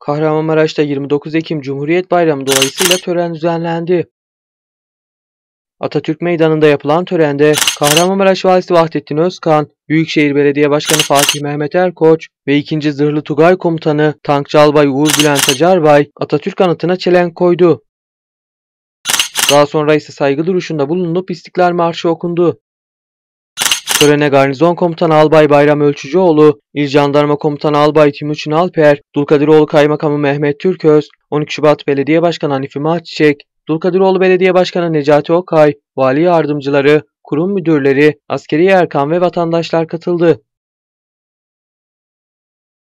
Kahramanmaraş'ta 29 Ekim Cumhuriyet Bayramı dolayısıyla tören düzenlendi. Atatürk Meydanı'nda yapılan törende Kahramanmaraş Valisi Vahdettin Özkan, Büyükşehir Belediye Başkanı Fatih Mehmet Erkoç ve 2. Zırhlı Tugay Komutanı Tankçı Albay Uğur Bülent Acarbay Atatürk anıtına çelenk koydu. Daha sonra ise saygı duruşunda bulunup İstiklal Marşı okundu. Törene garnizon komutanı Albay Bayram Ölçücüoğlu, İl Jandarma Komutanı Albay Timuçin Alper, Dulkadiroğlu Kaymakamı Mehmet Türköz, 12 Şubat Belediye Başkanı Hanifi Mahçiçek, Dulkadiroğlu Belediye Başkanı Necati Okay, vali yardımcıları, kurum müdürleri, askeri erkan ve vatandaşlar katıldı.